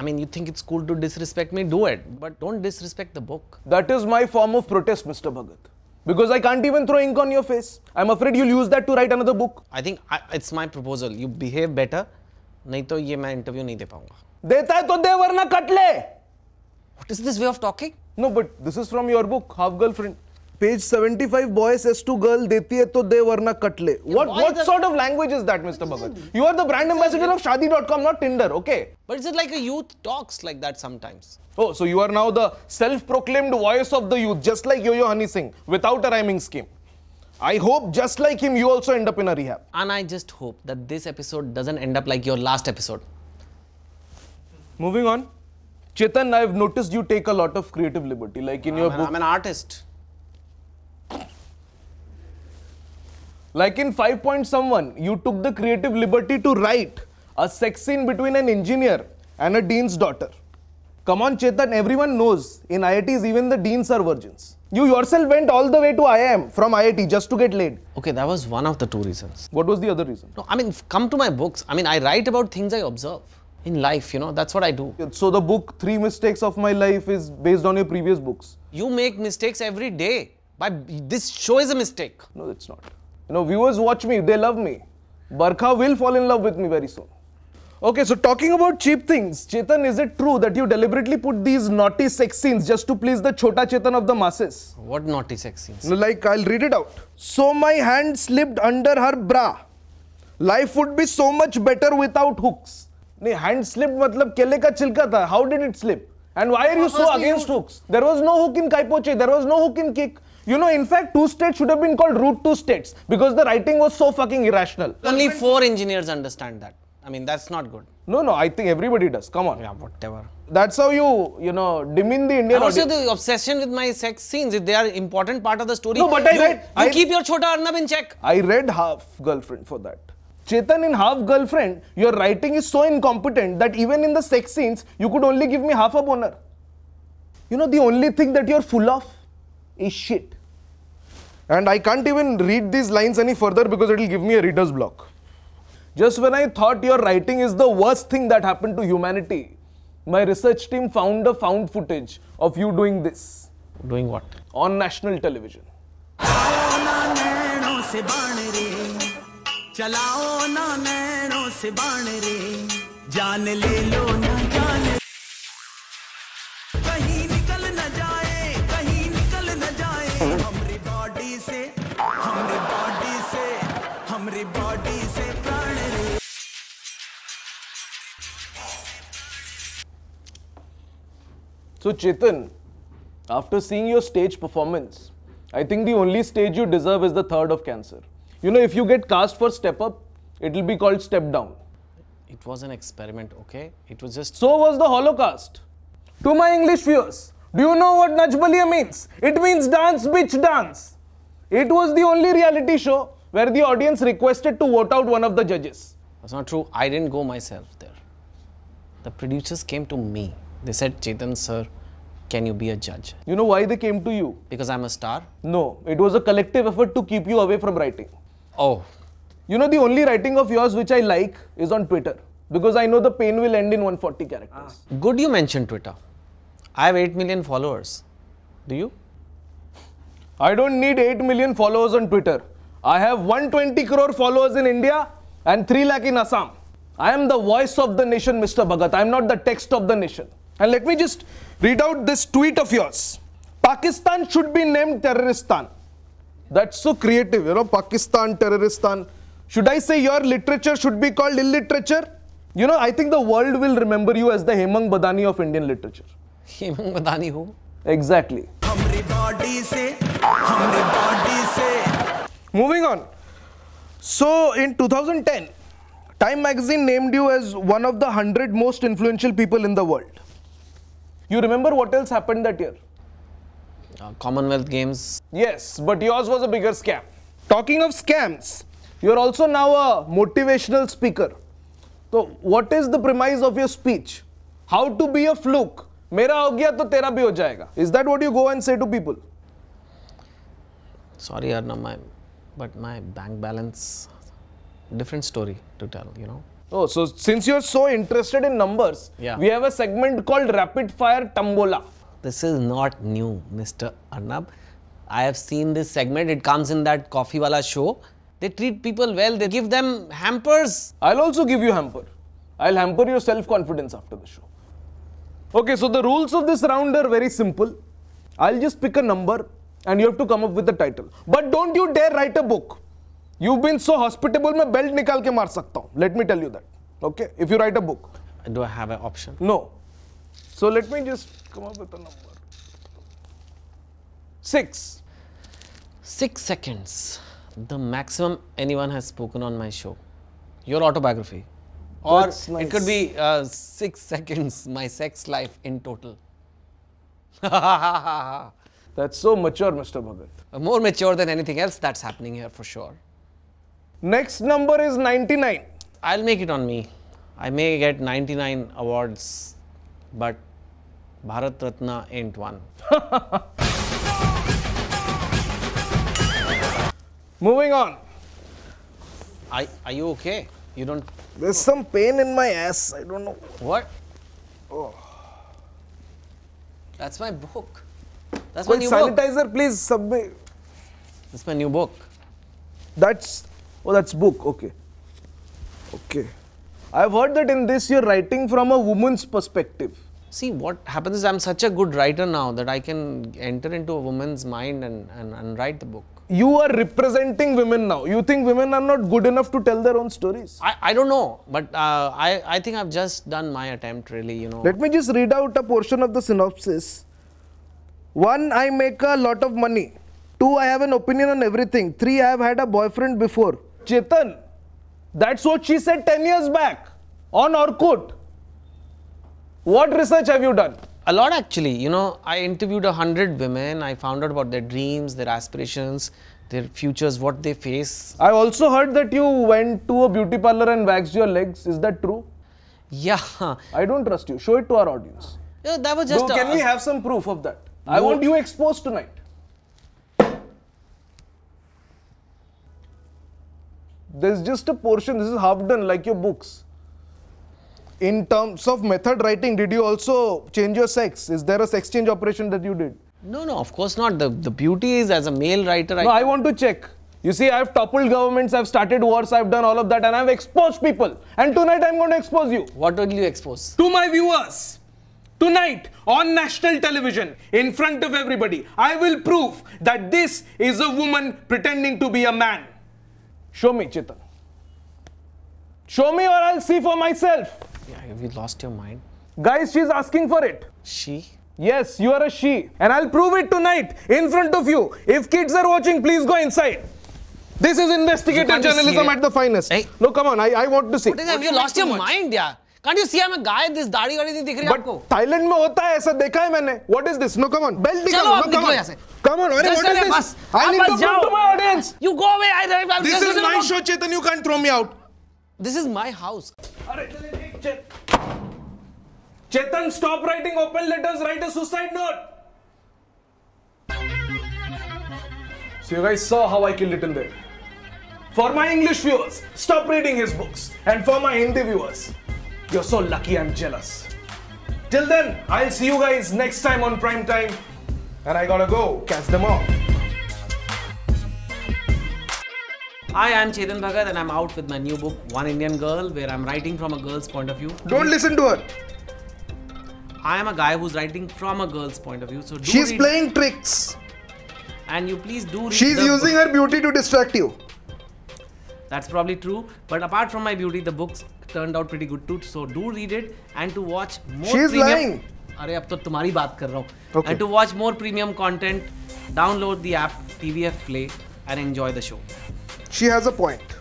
I mean, you think it's cool to disrespect me, do it. But don't disrespect the book. That is my form of protest, Mr. Bhagat. Because I can't even throw ink on your face. I'm afraid you'll use that to write another book. I think I, it's my proposal. You behave better. नहीं तो ये मैं interview नहीं दे पाऊंगा देता है तो दे वरना cut What is this way of talking? No, but this is from your book, Half Girlfriend. Page 75 boys as to girl देती है तो दे वरना कट ले what that? Sort of language is that Mister Bhagat you are the brand ambassador of shadi.com not tinder okay but is it like a youth talks like that sometimes oh so you are now the self proclaimed voice of the youth just like yo yo honey singh without a rhyming scheme I hope just like him you also end up in a rehab. And I just hope that this episode doesn't end up like your last episode. Moving on. Chetan, I've noticed you take a lot of creative liberty. Like in I'm your an, book. I'm an artist. Like in 5 point someone, you took the creative liberty to write a sex scene between an engineer and a dean's daughter. Come on Chetan, everyone knows in IITs even the deans are virgins. You yourself went all the way to IIM from IIT just to get laid. Okay, that was one of the two reasons. What was the other reason? No, I mean, come to my books. I mean, I write about things I observe in life, you know, that's what I do. So the book Three Mistakes of My Life is based on your previous books. You make mistakes every day. But this show is a mistake. No, it's not. You know, viewers watch me, they love me. Barkha will fall in love with me very soon. Okay, so talking about cheap things, Chetan, is it true that you deliberately put these naughty sex scenes just to please the chota Chetan of the masses? What naughty sex scenes? like, I'll read it out. So my hand slipped under her bra. Life would be so much better without hooks. नहीं hand slipped. मतलब केले का छिलका था how did it slip and why are you so against hooks there was no hook in Kai Po Che There was no hook in kick. You know, in fact, two states should have been called root two states because the writing was so fucking irrational. Only four engineers understand that. I mean, that's not good. No, no, I think everybody does. Come on. Yeah, whatever. That's how you, you know, demean the Indian also audience. the obsession with my sex scenes, if they are important part of the story. No, but I read... You I, keep your Chota Arnab in check. I read Half Girlfriend for that. Chetan in Half Girlfriend, your writing is so incompetent that even in the sex scenes, you could only give me half a boner. You know, the only thing that you're full of is shit. And I can't even read these lines any further because it will give me a reader's block. Just when I thought your writing is the worst thing that happened to humanity, my research team found a found footage of you doing this. Doing what? On national television. So Chetan, after seeing your stage performance, I think the only stage you deserve is the third of Cancer. You know, if you get cast for Step Up, it'll be called Step Down. It was an experiment, okay? It was just. So was the Holocaust. To my English viewers, do you know what Najbalia means? It means dance, bitch, dance. It was the only reality show where the audience requested to vote out one of the judges. That's not true. I didn't go myself there the producers came to me. They said, Chetan sir, can you be a judge? You know why they came to you? Because I'm a star? No, it was a collective effort to keep you away from writing. Oh. You know, the only writing of yours which I like is on Twitter. Because I know the pain will end in 140 characters. Ah. Good you mentioned Twitter. I have 8 million followers. Do you? I don't need 8 million followers on Twitter. I have 120 crore followers in India and 3 lakh in Assam. I am the voice of the nation, Mr. Bhagat. I am not the text of the nation. And let me just read out this tweet of yours. Pakistan should be named Terroristan. That's so creative, you know, Pakistan, Terroristan. Should I say your literature should be called illiterature? You know, I think the world will remember you as the Hemang Badani of Indian literature. Hemang Badani who? Exactly. Moving on. So, in 2010, Time magazine named you as one of the 100 most influential people in the world. You remember what else happened that year? Uh, Commonwealth Games. Yes, but yours was a bigger scam. Talking of scams, you are also now a motivational speaker. So, what is the premise of your speech? How to be a fluke? मेरा हो गया तो तेरा भी हो जाएगा is that what you go and say to people sorry Arnab my but my bank balance different story to tell, you know. Oh, so since you're so interested in numbers, yeah. we have a segment called Rapid Fire Tambola. This is not new, Mr. Arnab. I have seen this segment. It comes in that coffee wala show. They treat people well. They give them hampers. I'll also give you hamper. I'll hamper your self-confidence after the show. Okay, so the rules of this round are very simple. I'll just pick a number and you have to come up with a title. But don't you dare write a book. You've been so मैं belt निकाल के मार सकता हूँ Let me tell you that. Okay? If you write a book. Do I have an option? No. So let me just come up with a number. Six. Six seconds. The maximum anyone has spoken on my show. Your autobiography. Or nice. it could be uh, six seconds, my sex life in total. that's so mature, Mr. Bhagat. More mature than anything else that's happening here for sure. Next number is 99. I'll make it on me. I may get 99 awards, but Bharat Ratna ain't one. Moving on. are you okay? You don't. There's some pain in my ass. I don't know. What? Oh. That's my book. That's Wait, my new sanitizer, book. sanitizer, please submit. That's my new book. That's Oh, that's book. Okay. Okay. I've heard that in this you're writing from a woman's perspective. See, what happens is I'm such a good writer now that I can enter into a woman's mind and, and, and write the book. You are representing women now. You think women are not good enough to tell their own stories? I, I don't know, but uh, I, I think I've just done my attempt, really, you know. Let me just read out a portion of the synopsis. One, I make a lot of money. Two, I have an opinion on everything. Three, I have had a boyfriend before. Chetan. That's what she said 10 years back on Orkut. What research have you done? A lot actually. You know, I interviewed 100 women. I found out about their dreams, their aspirations, their futures, what they face. I also heard that you went to a beauty parlor and waxed your legs. Is that true? Yeah. I don't trust you. Show it to our audience. Yeah, that was just. No, can we have some proof of that? No. I want you exposed tonight. there's just a portion, this is half done like your books. In terms of method writing, did you also change your sex? Is there a sex change operation that you did? No, no, of course not. The, the beauty is as a male writer. I no, I want to check. You see, I've toppled governments, I've started wars, I've done all of that, and I've exposed people. And tonight I'm going to expose you. What will you expose? To my viewers. Tonight on national television, in front of everybody, I will prove that this is a woman pretending to be a man. Show me, Chetan. Show me or I'll see for myself. Yeah, have you lost your mind? Guys, she's asking for it. She? Yes, you are a she. And I'll prove it tonight in front of you. If kids are watching, please go inside. This is investigative journalism at the finest. Hey. No, come on, I, I want to see. What is have you lost your much? mind, yeah? Can't you see I'm a guy? This दाढ़ी वाड़ी नहीं दिख But Thailand में होता है ऐसा What is this? No, come on. Belt निकालो. चलो आप निकलो यहाँ Come on, Arey, what is this? Bas, I need to jump to my audience. You go away. I, I, I, this, this is my show, Chetan. You can't throw me out. This is my house. Chetan, stop writing open letters. Write a suicide note. So you guys saw how I killed it in there. For my English viewers, stop reading his books. And for my Hindi viewers, you're so lucky I'm jealous. Till then, I'll see you guys next time on Prime Time and I gotta go catch them all. Hi, I'm Chetan Bhagat and I'm out with my new book, One Indian Girl, where I'm writing from a girl's point of view. Don't listen to her. I am a guy who's writing from a girl's point of view, so She's read. playing tricks. And you please do read She's using book. her beauty to distract you. That's probably true, but apart from my beauty, the books turned out pretty good too, so do read it and to watch more She's lying. अरे अब तो तुम्हारी बात कर रहा हूँ and to watch more premium content download the app T V F play and enjoy the show she has a point